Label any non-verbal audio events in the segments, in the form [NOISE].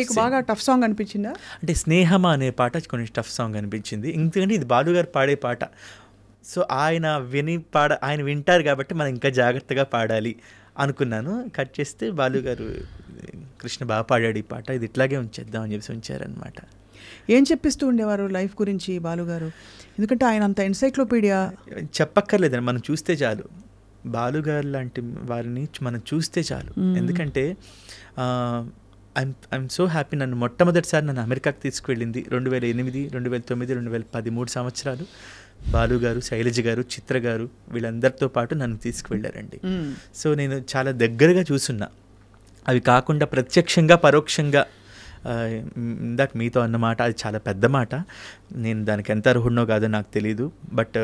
మీకు బాగా tough song అనిపించిందా అంటే స్నేహమా అనే పాట కొంచెం టఫ్ సాంగ్ అనిపించింది ఎందుకంటే ఇది బాలు గారు పాడే పాట సో ఆయన విని పాడ ఆయన వింటారు కాబట్టి మనం ఇంకా జాగ్రత్తగా పాడాలి అనుకున్నాను కట్ చేస్తే బాలు గారు కృష్ణ బాగా పాడాడు ఈ పాట ఇది ఇట్లాగే ఉంచేద్దాం అని చెప్పేసి ఉంచారనమాట ఏం చెప్పిస్తూ ఉండేవారు లైఫ్ గురించి బాలుగారు ఎందుకంటే ఆయన అంత ఎన్సైక్లోపీడియా చెప్పక్కర్లేదండి మనం చూస్తే చాలు బాలుగారు లాంటి వారిని మనం చూస్తే చాలు ఎందుకంటే ఐమ్ ఐఎమ్ సో హ్యాపీ నన్ను మొట్టమొదటిసారి నన్ను అమెరికాకి తీసుకువెళ్ళింది రెండు వేల ఎనిమిది రెండు వేల తొమ్మిది రెండు వేల పది మూడు సంవత్సరాలు బాలు గారు శైలజ గారు చిత్ర గారు వీళ్ళందరితో పాటు నన్ను తీసుకువెళ్ళారండి సో నేను చాలా దగ్గరగా చూసున్నా అవి కాకుండా ప్రత్యక్షంగా పరోక్షంగా ఇందాక మీతో అన్నమాట అది చాలా పెద్ద మాట నేను దానికి ఎంత అర్హుడినో కాదో నాకు తెలియదు బట్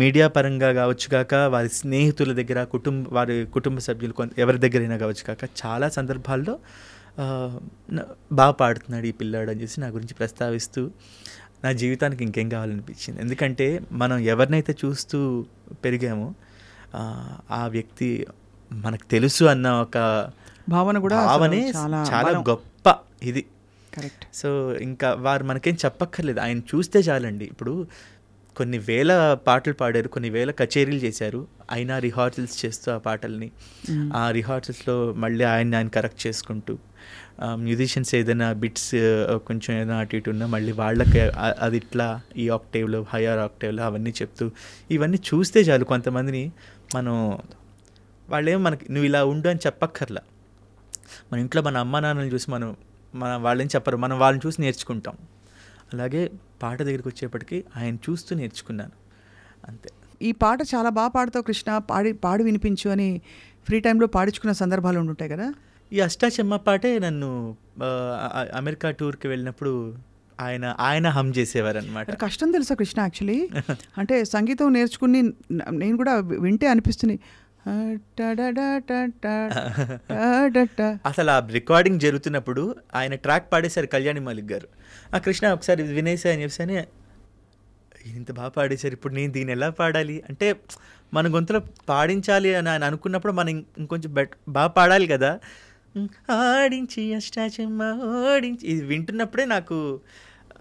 మీడియా పరంగా కావచ్చు కాక వారి స్నేహితుల దగ్గర కుటుంబ వారి కుటుంబ సభ్యులు కొంత ఎవరి దగ్గరైనా కావచ్చు కాక చాలా సందర్భాల్లో బాగా పాడుతున్నాడు ఈ పిల్లాడు అని చెప్పి నా గురించి ప్రస్తావిస్తూ నా జీవితానికి ఇంకేం కావాలనిపించింది ఎందుకంటే మనం ఎవరినైతే చూస్తూ పెరిగామో ఆ వ్యక్తి మనకు తెలుసు అన్న ఒక భావన కూడా భావనే చాలా గొప్ప ఇది కరెక్ట్ సో ఇంకా వారు మనకేం చెప్పక్కర్లేదు ఆయన చూస్తే చాలండి ఇప్పుడు కొన్ని వేల పాటలు పాడారు కొన్ని వేల కచేరీలు చేశారు అయినా రిహార్సల్స్ చేస్తూ ఆ పాటల్ని ఆ రిహార్సల్స్లో మళ్ళీ ఆయన ఆయన కరెక్ట్ చేసుకుంటూ మ్యూజిషియన్స్ ఏదైనా బిట్స్ కొంచెం ఏదైనా అటు ఇటు ఉన్నా మళ్ళీ వాళ్ళకి అది ఇట్లా ఈ ఆక్టేవ్లో హయర్ ఆక్టేవ్లో అవన్నీ చెప్తూ ఇవన్నీ చూస్తే చాలు కొంతమందిని మనం వాళ్ళేమో మనకి నువ్వు ఇలా ఉండు అని చెప్పక్కర్లా మన ఇంట్లో మన అమ్మ నాన్నని చూసి మనం మన వాళ్ళని చెప్పరు మనం వాళ్ళని చూసి నేర్చుకుంటాం అలాగే పాట దగ్గరికి వచ్చేప్పటికీ ఆయన చూస్తూ నేర్చుకున్నాను అంతే ఈ పాట చాలా బాగా పాడుతావు కృష్ణ పాడి పాడు వినిపించు అని ఫ్రీ టైంలో పాడించుకున్న సందర్భాలు ఉంటుంటాయి కదా ఈ అష్టాచమ్మ పాటే నన్ను అమెరికా టూర్కి వెళ్ళినప్పుడు ఆయన ఆయన హమ్ చేసేవారు అనమాట కష్టం తెలుసా కృష్ణ యాక్చువల్లీ [LAUGHS] అంటే సంగీతం నేర్చుకుని నేను కూడా వింటే అనిపిస్తుంది అసలు ఆ రికార్డింగ్ జరుగుతున్నప్పుడు ఆయన ట్రాక్ పాడేశారు కళ్యాణి మాలిక్ గారు ఆ కృష్ణ ఒకసారి వినేసా అని చెప్పేసి ఇంత బాగా పాడేశారు ఇప్పుడు నేను దీన్ని ఎలా పాడాలి అంటే మన గొంతులో పాడించాలి అని ఆయన అనుకున్నప్పుడు మనం ఇంకొంచెం బెట్ బాగా పాడాలి కదా ఆడించి అష్టాచమ్మ ఓడించి ఇది వింటున్నప్పుడే నాకు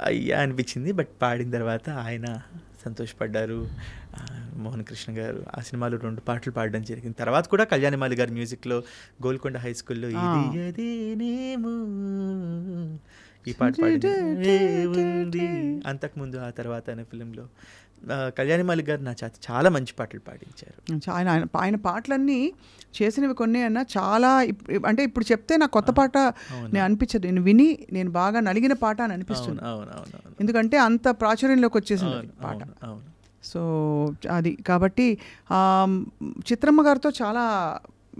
అయ్యా అనిపించింది బట్ పాడిన తర్వాత ఆయన సంతోషపడ్డారు మోహన్ కృష్ణ గారు ఆ సినిమాలో రెండు పాటలు పాడడం జరిగింది తర్వాత కూడా కళ్యాణిమాలి గారి మ్యూజిక్లో గోల్కొండ హై స్కూల్లో ఇది ఈ పాట పాడింది అంతకుముందు ఆ తర్వాత అనే ఫిలింలో కళ్యాణి మాలిక్ గారు నా చేత చాలా మంచి పాటలు పాడించారు ఆయన ఆయన ఆయన పాటలన్నీ చేసినవి కొన్ని అన్న చాలా అంటే ఇప్పుడు చెప్తే నా కొత్త పాట నేను అనిపించదు నేను విని నేను బాగా నలిగిన పాట అని అనిపిస్తుంది ఎందుకంటే అంత ప్రాచుర్యంలోకి వచ్చేసింది పాట సో అది కాబట్టి చిత్రమ్మ గారితో చాలా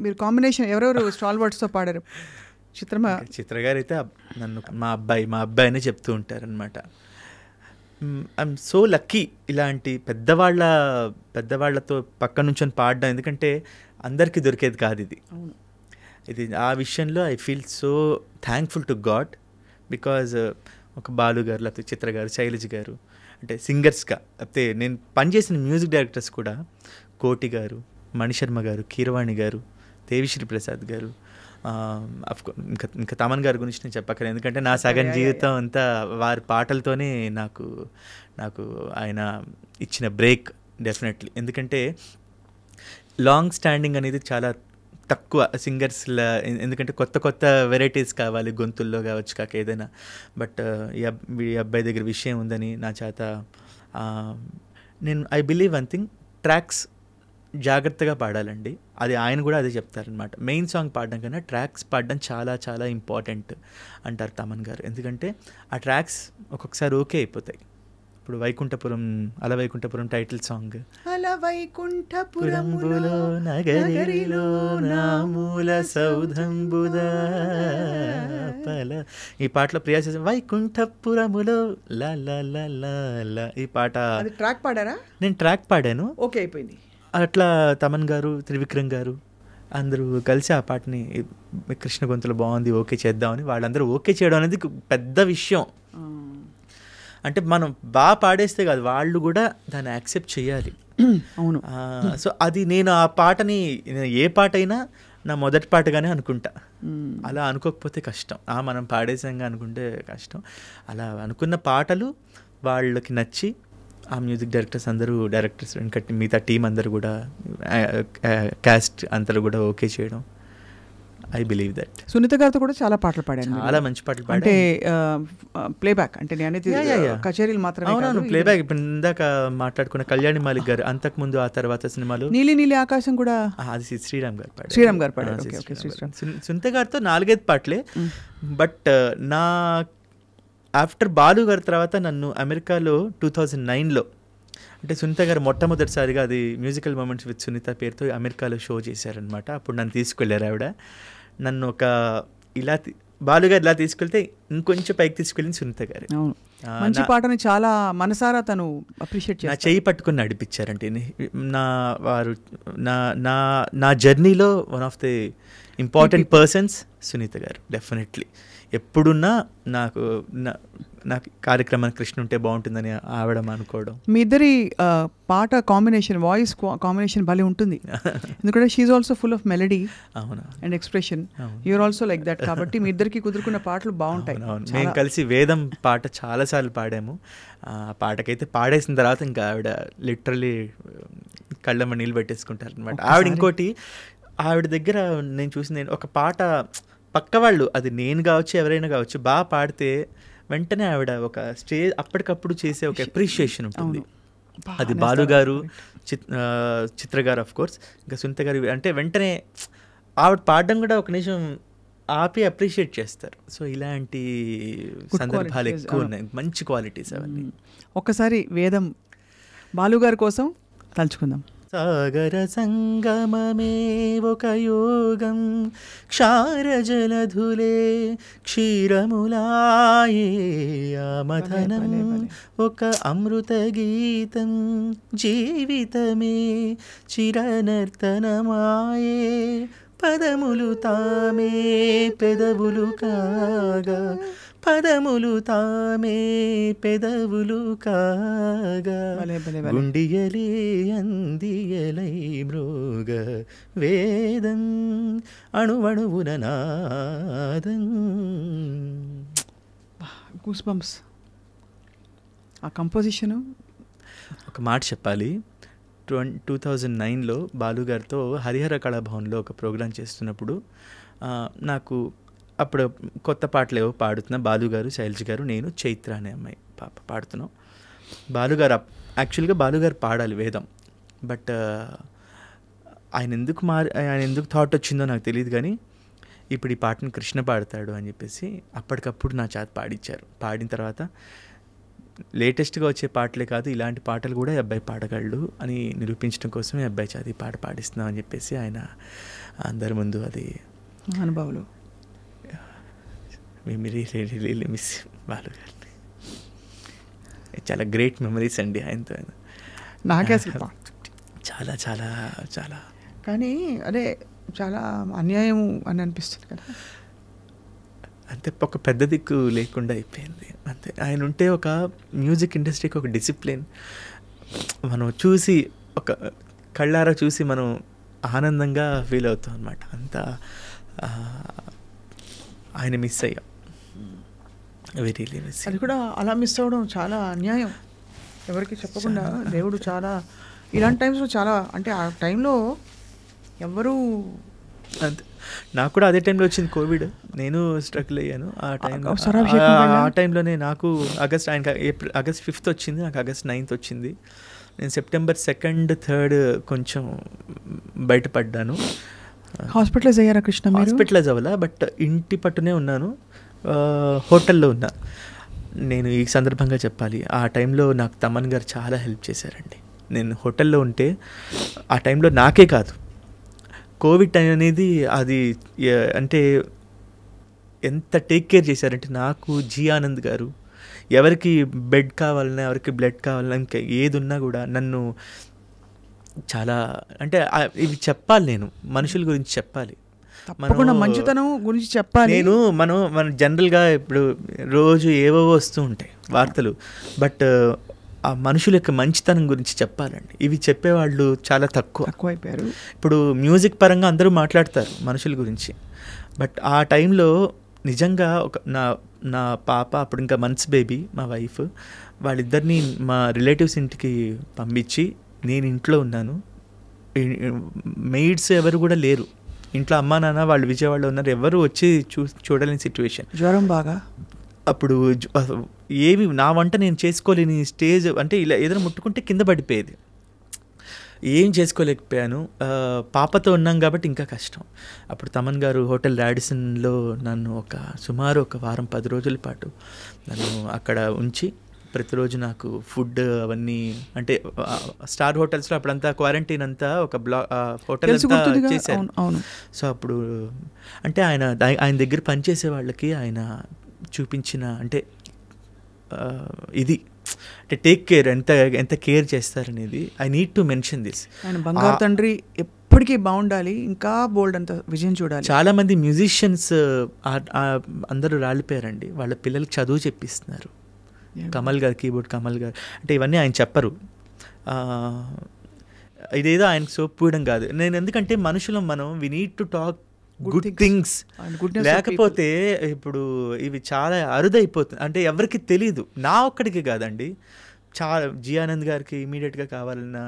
మీరు కాంబినేషన్ ఎవరెవరు స్టాల్వర్డ్స్తో పాడారు చిత్రమా చిత్ర గారు అయితే నన్ను మా అబ్బాయి మా అబ్బాయి అనే చెప్తూ ఉంటారనమాట ఐఎమ్ సో లక్కీ ఇలాంటి పెద్దవాళ్ళ పెద్దవాళ్లతో పక్క నుంచి పాడడం ఎందుకంటే అందరికీ దొరికేది కాదు ఇది ఇది ఆ విషయంలో I feel so thankful to God because ఒక బాలు గారు లేకపోతే చిత్ర గారు శైలజ్ గారు అంటే సింగర్స్గా లేకపోతే నేను పనిచేసిన మ్యూజిక్ డైరెక్టర్స్ కూడా కోటి గారు మణిశర్మ గారు కీరవాణి గారు దేవిశ్రీ ప్రసాద్ గారు ఇంకా ఇంకా తమన్ గారి గురించి నేను చెప్పక్కర్లేదు ఎందుకంటే నా సగం జీవితం అంతా వారి పాటలతోనే నాకు నాకు ఆయన ఇచ్చిన బ్రేక్ డెఫినెట్లీ ఎందుకంటే లాంగ్ స్టాండింగ్ అనేది చాలా తక్కువ సింగర్స్ల ఎందుకంటే కొత్త కొత్త వెరైటీస్ కావాలి గొంతుల్లో కావచ్చు కాక ఏదైనా బట్ ఈ అబ్బాయి దగ్గర విషయం ఉందని నా చేత నేను I believe one thing tracks జాగ్రత్తగా పాడాలండి అది ఆయన కూడా అదే చెప్తారనమాట మెయిన్ సాంగ్ పాడడం కన్నా ట్రాక్స్ పాడడం చాలా చాలా ఇంపార్టెంట్ అంటారు తమన్ గారు ఎందుకంటే ఆ ట్రాక్స్ ఒక్కొక్కసారి ఓకే అయిపోతాయి ఇప్పుడు వైకుంఠపురం అల వైకుంఠపురం టైటిల్ సాంగ్ అల వైకుంఠపురం నగరిలో ఈ పాటలో ప్రియా చేసిన వైకుంఠపురములో ల ఈ పాట ట్రాక్ పాడారా నేను ట్రాక్ పాడాను ఓకే అయిపోయింది అట్లా తమన్ గారు త్రివిక్రమ్ గారు అందరూ కలిసి ఆ పాటని కృష్ణ గొంతులు బాగుంది ఓకే చేద్దామని వాళ్ళందరూ ఓకే చేయడం అనేది పెద్ద విషయం అంటే మనం బాగా పాడేస్తే కాదు వాళ్ళు కూడా దాన్ని యాక్సెప్ట్ చేయాలి [CLEARS THROAT] అవును సో అది నేను ఆ పాటని ఏ పాట అయినా నా మొదటి పాటగానే అనుకుంటా అలా అనుకోకపోతే కష్టం మనం పాడేసంగా అనుకుంటే కష్టం అలా అనుకున్న పాటలు వాళ్ళకి నచ్చి ఆ మ్యూజిక్ డైరెక్టర్స్ అందరూ డైరెక్టర్స్ ఇంకా మిగతా టీం అందరు కూడా క్యాస్ట్ అందరూ కూడా ఓకే చేయడం ఐ బిలీవ్ దట్ సునీత గారితో కూడా చాలా పాటలు పాడాను చాలా మంచి పాటలు అంటే ప్లేబ్యాక్ అంటే నేను కచేరీలు మాత్రమే అవును ప్లేబ్యాక్ ఇప్పుడు ఇందాక మాట్లాడుకున్న కళ్యాణి మాలిక్ గారు అంతకుముందు ఆ తర్వాత సినిమాలు నీలి నీలి ఆకాశం కూడా అది శ్రీరామ్ గారు పాడారు శ్రీరామ్ గారు పాడారు సునీత గారితో నాలుగైదు పాటలే బట్ నా ఆఫ్టర్ బాలు గారి తర్వాత నన్ను అమెరికాలో టూ థౌజండ్ నైన్లో అంటే సునీత గారు మొట్టమొదటిసారిగా అది మ్యూజికల్ మూమెంట్స్ విత్ సునీత పేరుతో అమెరికాలో షో చేశారనమాట అప్పుడు నన్ను తీసుకెళ్ళారు ఆవిడ నన్ను ఒక ఇలా బాలుగారు ఇలా తీసుకెళ్తే ఇంకొంచెం పైకి తీసుకెళ్ళింది సునీత గారు మంచి పాటని చాలా మనసారా తను అప్రిషియేట్ చేసి చేయి పట్టుకుని నడిపించారంటే నా వారు నా నా నా జర్నీలో one of the important persons Sunitha garu definitely ఎప్పుడున్నా నాకు నాకు కార్యక్రమం కృష్ణ ఉంటే బాగుంటుందని ఆవిడ అనుకోవడం మీ ఇద్దరి పాట కాంబినేషన్ వాయిస్ కాంబినేషన్ భలే ఉంటుంది [LAUGHS] ఎందుకంటే she also full of melody and expression you're also like that కాబట్టి మీ ఇద్దరికి కుదురుకున్న పాటలు బాగుంటాయి మేము కలిసి వేదం పాట చాలాసార్లు పాడాము ఆ పాటకైతే పాడేసిన తర్వాత ఇంకా ఆవిడ లిటరలీ కళ్ళమ్మ నీళ్ళు పెట్టేసుకుంటారు అనమాట ఆవిడ ఇంకోటి ఆవిడ దగ్గర నేను చూసింది ఒక పాట పక్క వాళ్ళు అది నేను కావచ్చు ఎవరైనా కావచ్చు బాగా పాడితే వెంటనే ఆవిడ ఒక స్టేజ్ అప్పటికప్పుడు చేసే ఒక అప్రిషియేషన్ ఉంటుంది అది బాలు గారు చిత్ర గారు ఆఫ్ కోర్స్ ఇంకా సునీత గారు అంటే వెంటనే ఆవిడ పాడడం కూడా ఒక నిమిషం ఆపి అప్రిషియేట్ చేస్తారు సో ఇలాంటి సందర్భాలు ఎక్కువ ఉన్నాయి మంచి క్వాలిటీస్ అవన్నీ ఒకసారి వేదం బాలుగారి కోసం తలుచుకుందాం क्षारजलधुले क्षीरमुलाये क्षारजलधुले क्षीरमुलायमथनं अमृतगीतं जीवितमे चिरनर्तनमाये पदमुलुतामे पेदमुग పదములు తామే పెదవులు కాగా గుండియలే అందియలై మృగ వేదం అణువణువున నాదం గూస్బంప్స్ ఆ కంపోజిషను ఒక మాట చెప్పాలి టూ టూ థౌజండ్ నైన్లో బాలుగారితో హరిహర కళాభవన్లో ఒక ప్రోగ్రాం చేస్తున్నప్పుడు నాకు అప్పుడు కొత్త పాటలు ఏవో పాడుతున్నా బాలుగారు శైలజ్ గారు నేను చైత్ర అనే అమ్మాయి పాప పాడుతున్నాం బాలుగారు యాక్చువల్గా బాలుగారు పాడాలి వేదం బట్ ఆయన ఎందుకు మారి ఆయన ఎందుకు థాట్ వచ్చిందో నాకు తెలియదు కానీ ఇప్పుడు ఈ పాటను కృష్ణ పాడతాడు అని చెప్పేసి అప్పటికప్పుడు నా చేత పాడించారు పాడిన తర్వాత లేటెస్ట్గా వచ్చే పాటలే కాదు ఇలాంటి పాటలు కూడా ఈ అబ్బాయి పాడగలడు అని నిరూపించడం కోసమే అబ్బాయి చదివి పాట పాడిస్తున్నాం అని చెప్పేసి ఆయన అందరి ముందు అది అనుభవాలు మెమరీస్ మిస్ బాలుగారి చాలా గ్రేట్ మెమరీస్ అండి ఆయనతో నాకే [LAUGHS] చాలా చాలా చాలా కానీ అదే చాలా అన్యాయం అని అనిపిస్తుంది కదా అంతే ఒక పెద్ద దిక్కు లేకుండా అయిపోయింది అంతే ఆయన ఉంటే ఒక మ్యూజిక్ ఇండస్ట్రీకి ఒక డిసిప్లిన్ మనం చూసి ఒక కళ్ళారా చూసి మనం ఆనందంగా ఫీల్ అవుతాం అనమాట అంత ఆయన మిస్ అయ్యాం వెరీ అది కూడా అలా మిస్ అవ్వడం చాలా అన్యాయం ఎవరికి చెప్పకుండా దేవుడు చాలా ఇలాంటి టైమ్స్లో చాలా అంటే ఆ టైంలో ఎవరు నాకు కూడా అదే టైంలో వచ్చింది కోవిడ్ నేను స్ట్రగుల్ అయ్యాను ఆ టైంలో ఆ టైంలోనే నాకు ఆగస్ట్ ఆయన ఆగస్ట్ ఫిఫ్త్ వచ్చింది నాకు ఆగస్ట్ నైన్త్ వచ్చింది నేను సెప్టెంబర్ సెకండ్ థర్డ్ కొంచెం బయటపడ్డాను హాస్పిటలైజ్ అయ్యారా కృష్ణ హాస్పిటలైజ్ అవ్వాలా బట్ ఇంటి పట్టునే ఉన్నాను హోటల్లో ఉన్నా నేను ఈ సందర్భంగా చెప్పాలి ఆ టైంలో నాకు తమన్ గారు చాలా హెల్ప్ చేశారండి నేను హోటల్లో ఉంటే ఆ టైంలో నాకే కాదు కోవిడ్ టైం అనేది అది అంటే ఎంత టేక్ కేర్ చేశారంటే నాకు జీ ఆనంద్ గారు ఎవరికి బెడ్ కావాలన్నా ఎవరికి బ్లడ్ కావాలన్నా ఇంకా ఏది ఉన్నా కూడా నన్ను చాలా అంటే ఇవి చెప్పాలి నేను మనుషుల గురించి చెప్పాలి తప్పకుండా మంచితనం గురించి చెప్పాలి నేను మనం మన జనరల్గా ఇప్పుడు రోజు ఏవో వస్తూ ఉంటాయి వార్తలు బట్ ఆ మనుషుల యొక్క మంచితనం గురించి చెప్పాలండి ఇవి చెప్పేవాళ్ళు చాలా తక్కువ తక్కువైపోయారు అయిపోయారు ఇప్పుడు మ్యూజిక్ పరంగా అందరూ మాట్లాడతారు మనుషుల గురించి బట్ ఆ టైంలో నిజంగా ఒక నా నా పాప అప్పుడు ఇంకా మన్స్ బేబీ మా వైఫ్ వాళ్ళిద్దరిని మా రిలేటివ్స్ ఇంటికి పంపించి నేను ఇంట్లో ఉన్నాను మెయిడ్స్ ఎవరు కూడా లేరు ఇంట్లో అమ్మా నాన్న వాళ్ళు విజయవాడలో ఉన్నారు ఎవరు వచ్చి చూ చూడలేని సిచ్యువేషన్ జ్వరం బాగా అప్పుడు ఏమి నా వంట నేను చేసుకోలేని స్టేజ్ అంటే ఇలా ఏదైనా ముట్టుకుంటే కింద పడిపోయేది ఏం చేసుకోలేకపోయాను పాపతో ఉన్నాం కాబట్టి ఇంకా కష్టం అప్పుడు తమన్ గారు హోటల్ రాడిసన్లో నన్ను ఒక సుమారు ఒక వారం పది రోజుల పాటు నన్ను అక్కడ ఉంచి ప్రతిరోజు నాకు ఫుడ్ అవన్నీ అంటే స్టార్ హోటల్స్లో అప్పుడంతా క్వారంటైన్ అంతా ఒక బ్లా హోటల్ చేశారు అవును సో అప్పుడు అంటే ఆయన ఆయన దగ్గర పనిచేసే వాళ్ళకి ఆయన చూపించిన అంటే ఇది అంటే టేక్ కేర్ ఎంత ఎంత కేర్ చేస్తారనేది I need to mention this ఆయన బంగారు తండ్రి ఎప్పటికీ బాగుండాలి ఇంకా బోల్డ్ అంత విజయం చూడాలి చాలా మంది మ్యూజిషియన్స్ అందరూ రాలిపోయారండి వాళ్ళ పిల్లలకి చదువు చెప్పిస్తున్నారు కమల్ గారు కీబోర్డ్ కమల్ గారు అంటే ఇవన్నీ ఆయన చెప్పరు ఇదేదో ఆయన పూడం కాదు నేను ఎందుకంటే మనుషులం మనం we need to talk good things లేకపోతే ఇప్పుడు ఇవి చాలా అరుదైపోతుంది అంటే ఎవరికి తెలీదు నా ఒక్కడికి కాదండి చాలా జియానంద్ గారికి ఇమీడియట్గా కావాలన్నా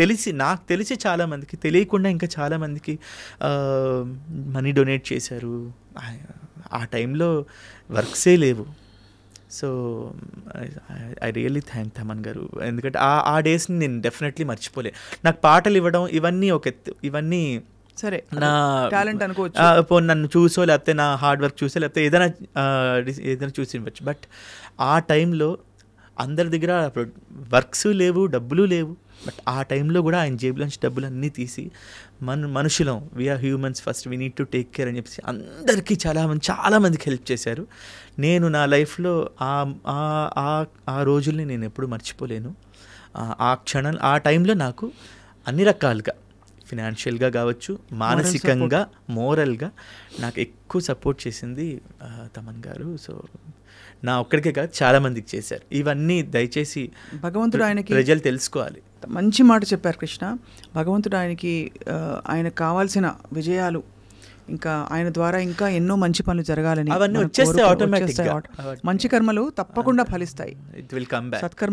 తెలిసి నాకు తెలిసి చాలామందికి తెలియకుండా ఇంకా చాలామందికి మనీ డొనేట్ చేశారు ఆ టైంలో వర్క్సే లేవు so I really thank Thaman garu ఎందుకంటే ఆ ఆ డేస్ని నేను డెఫినెట్లీ మర్చిపోలే నాకు పాటలు ఇవ్వడం ఇవన్నీ ఒక ఇవన్నీ సరే నా టాలెంట్ అనుకో నన్ను చూసో లేకపోతే నా హార్డ్ వర్క్ చూసో లేకపోతే ఏదైనా ఏదైనా చూసి ఇవ్వచ్చు బట్ ఆ టైంలో అందరి దగ్గర వర్క్స్ లేవు డబ్బులు లేవు బట్ ఆ టైంలో కూడా ఆయన జేబులోంచి డబ్బులు అన్నీ తీసి మన మనుషులం we're humans first we need to take care అని చెప్పేసి అందరికీ చాలా మంది చాలామందికి హెల్ప్ చేశారు నేను నా లైఫ్లో ఆ రోజుల్ని నేను ఎప్పుడు మర్చిపోలేను ఆ క్షణం ఆ టైంలో నాకు అన్ని రకాలుగా ఫినాన్షియల్గా కావచ్చు మానసికంగా మోరల్గా నాకు ఎక్కువ సపోర్ట్ చేసింది తమన్ గారు సో నా ఒక్కడికే కాదు చాలామందికి చేశారు ఇవన్నీ దయచేసి భగవంతుడు ఆయనకి ప్రజలు తెలుసుకోవాలి మంచి మాట చెప్పారు కృష్ణ భగవంతుడు ఆయనకి ఆయన కావాల్సిన విజయాలు ఇంకా ఆయన ద్వారా ఇంకా ఎన్నో మంచి పనులు జరగాలని మంచి కర్మలు తప్పకుండా ఫలిస్తాయి సత్కర్మ